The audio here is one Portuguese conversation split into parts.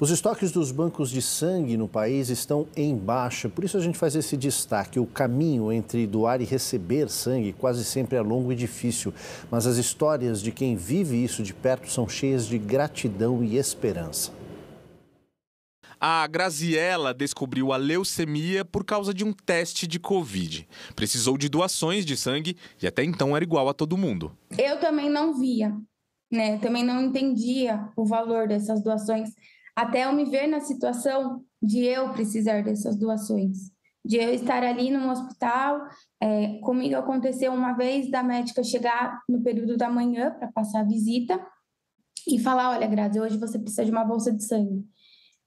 Os estoques dos bancos de sangue no país estão em baixa, por isso a gente faz esse destaque. O caminho entre doar e receber sangue quase sempre é longo e difícil, mas as histórias de quem vive isso de perto são cheias de gratidão e esperança. A Graziella descobriu a leucemia por causa de um teste de Covid. Precisou de doações de sangue e até então era igual a todo mundo. Eu também não via, né? Também não entendia o valor dessas doações até eu me ver na situação de eu precisar dessas doações, de eu estar ali num hospital. É, comigo aconteceu uma vez da médica chegar no período da manhã para passar a visita e falar: Olha, Grazi, hoje você precisa de uma bolsa de sangue.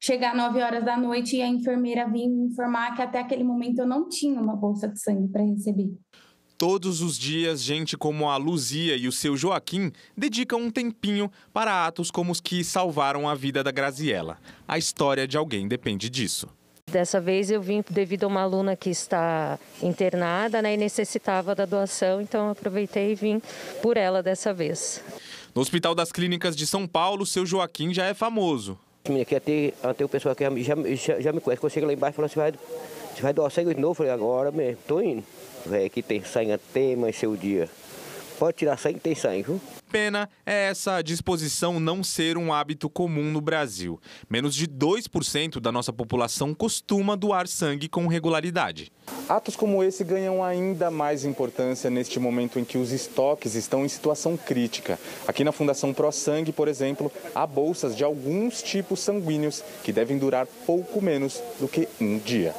Chegar 9 horas da noite e a enfermeira vir me informar que até aquele momento eu não tinha uma bolsa de sangue para receber. Todos os dias, gente como a Luzia e o seu Joaquim dedicam um tempinho para atos como os que salvaram a vida da Graziella. A história de alguém depende disso. Dessa vez eu vim devido a uma aluna que está internada né, e necessitava da doação, então aproveitei e vim por ela dessa vez. No Hospital das Clínicas de São Paulo, seu Joaquim já é famoso. Aqui até, até o pessoal que já, já, já me conhece, quando chega lá embaixo, fala assim, vai, se vai doar sangue de novo? Eu falei, agora mesmo, tô indo. Véi, aqui tem sangue até mais seu dia. Pode tirar sangue, tem sangue, viu? Pena é essa disposição não ser um hábito comum no Brasil. Menos de 2% da nossa população costuma doar sangue com regularidade. Atos como esse ganham ainda mais importância neste momento em que os estoques estão em situação crítica. Aqui na Fundação Pro Sangue, por exemplo, há bolsas de alguns tipos sanguíneos que devem durar pouco menos do que um dia.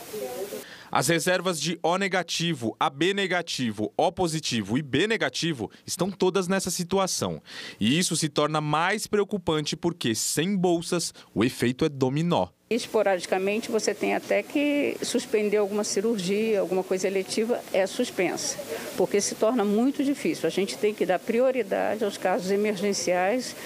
As reservas de O negativo, AB negativo, O positivo e B negativo estão todas nessa situação. E isso se torna mais preocupante porque, sem bolsas, o efeito é dominó. Esporadicamente, você tem até que suspender alguma cirurgia, alguma coisa eletiva, é suspensa, porque se torna muito difícil. A gente tem que dar prioridade aos casos emergenciais,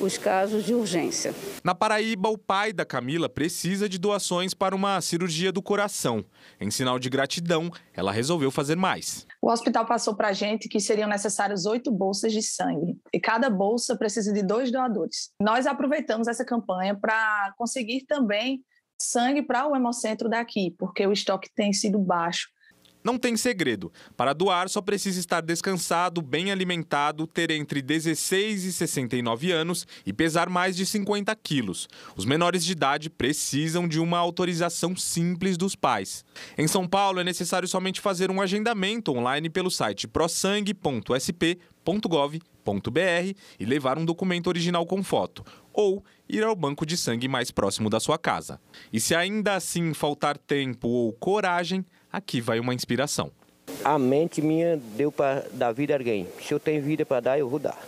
os casos de urgência. Na Paraíba, o pai da Camila precisa de doações para uma cirurgia do coração. Em sinal de gratidão, ela resolveu fazer mais. O hospital passou para a gente que seriam necessárias oito bolsas de sangue e cada bolsa precisa de dois doadores. Nós aproveitamos essa campanha para conseguir também sangue para o hemocentro daqui, porque o estoque tem sido baixo não tem segredo. Para doar, só precisa estar descansado, bem alimentado, ter entre 16 e 69 anos e pesar mais de 50 quilos. Os menores de idade precisam de uma autorização simples dos pais. Em São Paulo, é necessário somente fazer um agendamento online pelo site prosangue.sp.gov.br e levar um documento original com foto ou ir ao banco de sangue mais próximo da sua casa. E se ainda assim faltar tempo ou coragem, Aqui vai uma inspiração. A mente minha deu para dar vida a alguém. Se eu tenho vida para dar, eu vou dar.